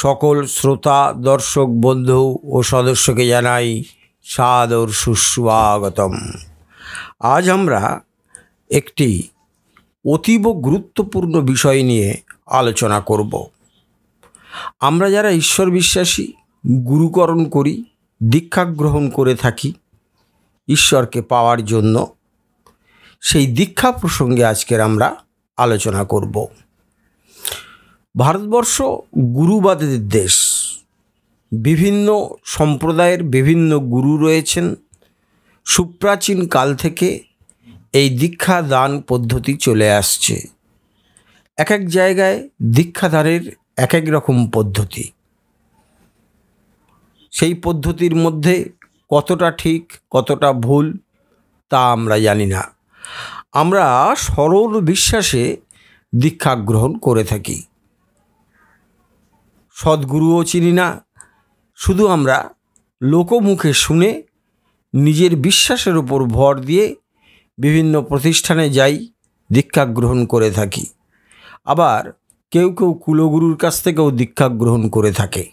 সকল শ্রোতা দর্শক বন্ধু ও সদস্যকে জানাই সাদর সুস্বাগতম আজ আমরা একটি অতীব গুরুত্বপূর্ণ বিষয় নিয়ে আলোচনা করব আমরা যারা ঈশ্বর বিশ্বাসী গুরুকরণ করি দীক্ষা গ্রহণ করে থাকি ঈশ্বরকে পাওয়ার জন্য সেই দীক্ষা প্রসঙ্গে আজকের আমরা আলোচনা করব ভারতবর্ষ গুরুবাদের দেশ বিভিন্ন সম্প্রদায়ের বিভিন্ন গুরু রয়েছেন সুপ্রাচীন কাল থেকে এই দীক্ষা দান পদ্ধতি চলে আসছে এক এক জায়গায় দীক্ষাদানের এক এক রকম পদ্ধতি সেই পদ্ধতির মধ্যে কতটা ঠিক কতটা ভুল তা আমরা জানি না আমরা সরল বিশ্বাসে দীক্ষা গ্রহণ করে থাকি সদ্গুরুও চিনি না শুধু আমরা লোকমুখে শুনে নিজের বিশ্বাসের ওপর ভর দিয়ে বিভিন্ন প্রতিষ্ঠানে যাই দীক্ষা গ্রহণ করে থাকি আবার কেউ কেউ কুলগুরুর কাছ থেকেও দীক্ষা গ্রহণ করে থাকে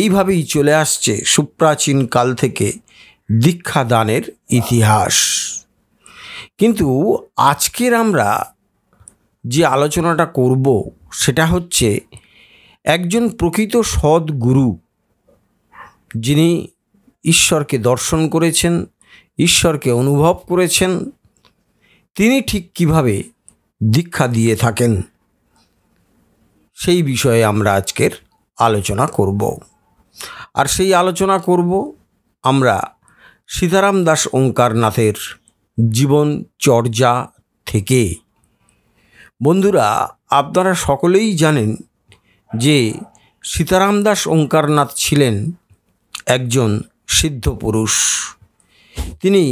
এইভাবেই চলে আসছে সুপ্রাচীন কাল থেকে দীক্ষা দানের ইতিহাস কিন্তু আজকের আমরা যে আলোচনাটা করব সেটা হচ্ছে একজন প্রকৃত সৎ গুরু যিনি ঈশ্বরকে দর্শন করেছেন ঈশ্বরকে অনুভব করেছেন তিনি ঠিক কিভাবে দীক্ষা দিয়ে থাকেন সেই বিষয়ে আমরা আজকের আলোচনা করব আর সেই আলোচনা করব আমরা সীতারাম দাস ওঙ্কারনাথের জীবন চর্যা থেকে বন্ধুরা আপনারা সকলেই জানেন যে সীতারাম দাস ওঙ্কারনাথ ছিলেন একজন সিদ্ধ পুরুষ তিনি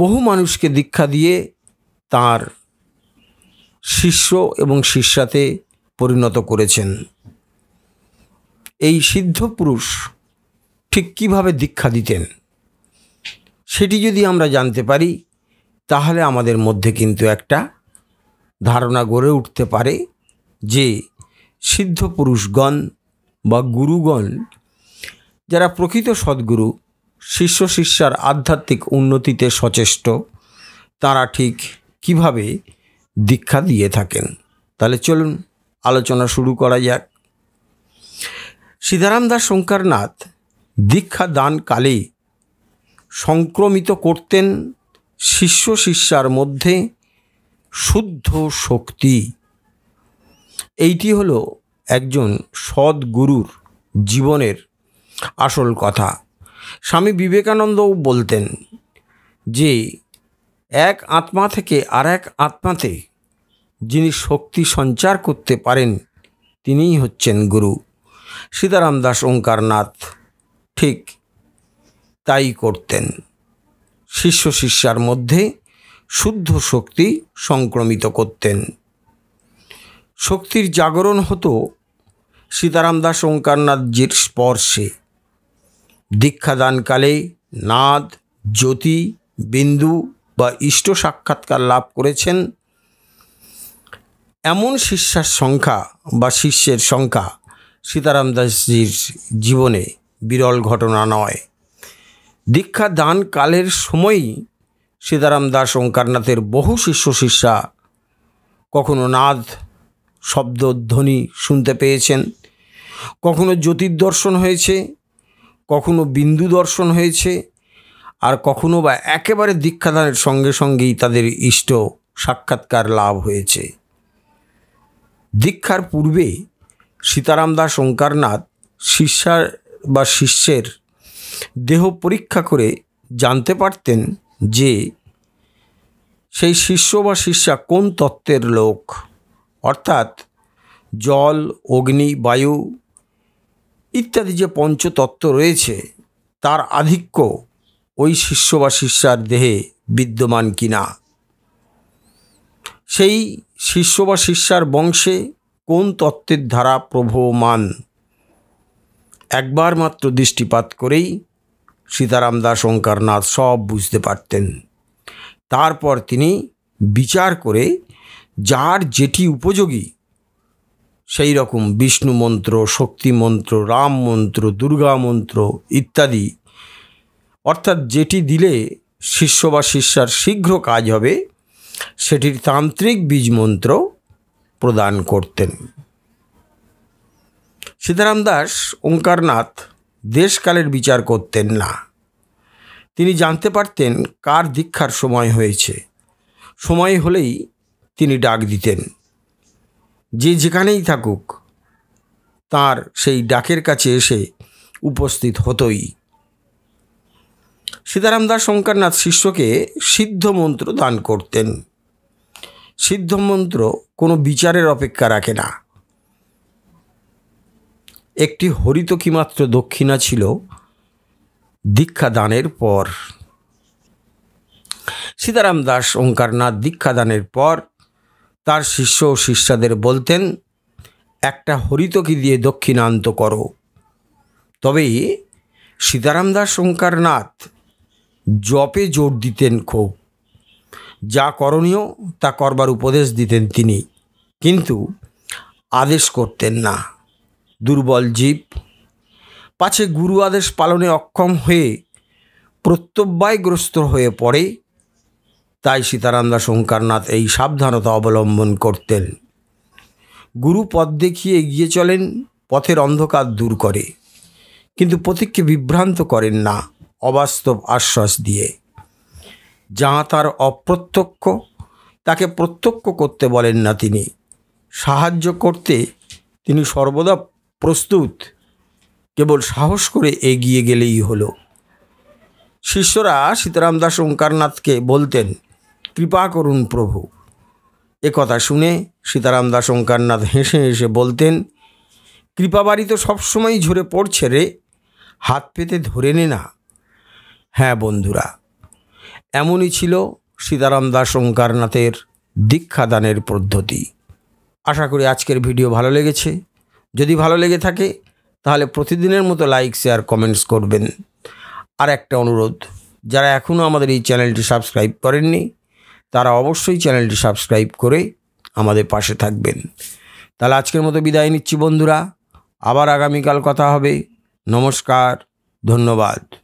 বহু মানুষকে দীক্ষা দিয়ে তার শিষ্য এবং শিষ্যাতে পরিণত করেছেন এই সিদ্ধ পুরুষ ঠিক কীভাবে দীক্ষা দিতেন সেটি যদি আমরা জানতে পারি তাহলে আমাদের মধ্যে কিন্তু একটা ধারণা গড়ে উঠতে পারে যে সিদ্ধ পুরুষগণ বা গুরুগণ যারা প্রকৃত সদ্গুরু শিষ্য শিষ্যার আধ্যাত্মিক উন্নতিতে সচেষ্ট তারা ঠিক কিভাবে দীক্ষা দিয়ে থাকেন তাহলে চলুন আলোচনা শুরু করা যাক সীতারাম দাস শঙ্করনাথ দীক্ষা দানকালে সংক্রমিত করতেন শিষ্য শিষ্যার মধ্যে শুদ্ধ শক্তি এইটি হলো একজন সদ্গুরুর জীবনের আসল কথা স্বামী বিবেকানন্দও বলতেন যে এক আত্মা থেকে আর এক আত্মাতে যিনি শক্তি সঞ্চার করতে পারেন তিনিই হচ্ছেন গুরু সীতারাম দাস ওঙ্কারনাথ ঠিক তাই করতেন শিষ্য শিষ্যার মধ্যে শুদ্ধ শক্তি সংক্রমিত করতেন শক্তির জাগরণ হতো সীতারাম দাস ওঙ্কারনাথজির স্পর্শে দীক্ষাদানকালে নাদ জ্যোতি বিন্দু বা ইষ্ট সাক্ষাৎকার লাভ করেছেন এমন শিষ্যার সংখ্যা বা শিষ্যের সংখ্যা সীতারাম দাসজির জীবনে বিরল ঘটনা নয় দীক্ষা দান কালের সময়ই সীতারাম দাস ওঙ্কারনাথের বহু শিষ্য শিষ্যা কখনো নাথ শব্দধ্বনি শুনতে পেয়েছেন কখনো জ্যোতির্দর্শন হয়েছে কখনো বিন্দু দর্শন হয়েছে আর কখনো বা একেবারে দীক্ষাদানের সঙ্গে সঙ্গেই তাদের ইষ্ট সাক্ষাৎকার লাভ হয়েছে দীক্ষার পূর্বে সীতারাম দাস ওঙ্কারনাথ শিষ্যার বা শিষ্যের দেহ পরীক্ষা করে জানতে পারতেন যে সেই শিষ্য বা শিষ্যা কোন তত্ত্বের লোক অর্থাৎ জল অগ্নি বায়ু ইত্যাদি যে পঞ্চতত্ত্ব রয়েছে তার আধিক্য ওই শিষ্য বা শিষ্যার দেহে বিদ্যমান কিনা সেই শিষ্য বা শিষ্যার বংশে কোন তত্ত্বের ধারা প্রভমান একবার মাত্র দৃষ্টিপাত করেই সীতারাম দাস ওঙ্কারনাথ সব বুঝতে পারতেন তারপর তিনি বিচার করে যার যেটি উপযোগী সেই রকম বিষ্ণু মন্ত্র শক্তি মন্ত্র রাম মন্ত্র দুর্গা মন্ত্র ইত্যাদি অর্থাৎ যেটি দিলে শিষ্য বা শিষ্যার শীঘ্র কাজ হবে সেটির তান্ত্রিক বীজ মন্ত্র প্রদান করতেন সীতারাম দাস ওঙ্কারনাথ দেশকালের বিচার করতেন না তিনি জানতে পারতেন কার দীক্ষার সময় হয়েছে সময় হলেই তিনি ডাক দিতেন যে যেখানেই থাকুক তার সেই ডাকের কাছে এসে উপস্থিত হতোই সীতারাম দাস শঙ্করনাথ শিষ্যকে সিদ্ধ মন্ত্র দান করতেন সিদ্ধ মন্ত্র কোনো বিচারের অপেক্ষা রাখে না একটি হরিত মাত্র দক্ষিণা ছিল দীক্ষাদানের পর সীতারাম দাস ওঙ্কারনাথ দীক্ষাদানের পর তার শিষ্য ও শিষ্যাদের বলতেন একটা হরিতকি দিয়ে দক্ষিণান্ত করো তবে সীতারাম দাস নাথ জপে জোর দিতেন খুব যা করণীয় তা করবার উপদেশ দিতেন তিনি কিন্তু আদেশ করতেন না দুর্বল জীব পাছে গুরু আদেশ পালনে অক্ষম হয়ে প্রত্যব্যয়গ্রস্ত হয়ে পড়ে তাই সীতারাম দাস ওঙ্কারনাথ এই সাবধানতা অবলম্বন করতেন গুরু পথ দেখিয়ে এগিয়ে চলেন পথের অন্ধকার দূর করে কিন্তু পথিককে বিভ্রান্ত করেন না অবাস্তব আশ্বাস দিয়ে যা তার অপ্রত্যক্ষ তাকে প্রত্যক্ষ করতে বলেন না তিনি সাহায্য করতে তিনি সর্বদা প্রস্তুত কেবল সাহস করে এগিয়ে গেলেই হলো শিষ্যরা সীতারাম দাস ওঙ্কারনাথকে বলতেন কৃপা করুন প্রভু এ কথা শুনে সীতারাম দাস ওঙ্কারনাথ হেসে হেসে বলতেন কৃপাবাড়ি তো সবসময় ঝরে পড়ছে রে হাত পেতে ধরে নে না হ্যাঁ বন্ধুরা এমনই ছিল সীতারাম দাস ওঙ্কারনাথের দীক্ষাদানের পদ্ধতি আশা করি আজকের ভিডিও ভালো লেগেছে যদি ভালো লেগে থাকে তাহলে প্রতিদিনের মতো লাইক শেয়ার কমেন্টস করবেন আর একটা অনুরোধ যারা এখনও আমাদের এই চ্যানেলটি সাবস্ক্রাইব করেননি তারা অবশ্যই চ্যানেলটি সাবস্ক্রাইব করে আমাদের পাশে থাকবেন তাহলে আজকের মতো বিদায় নিচ্ছি বন্ধুরা আবার আগামীকাল কথা হবে নমস্কার ধন্যবাদ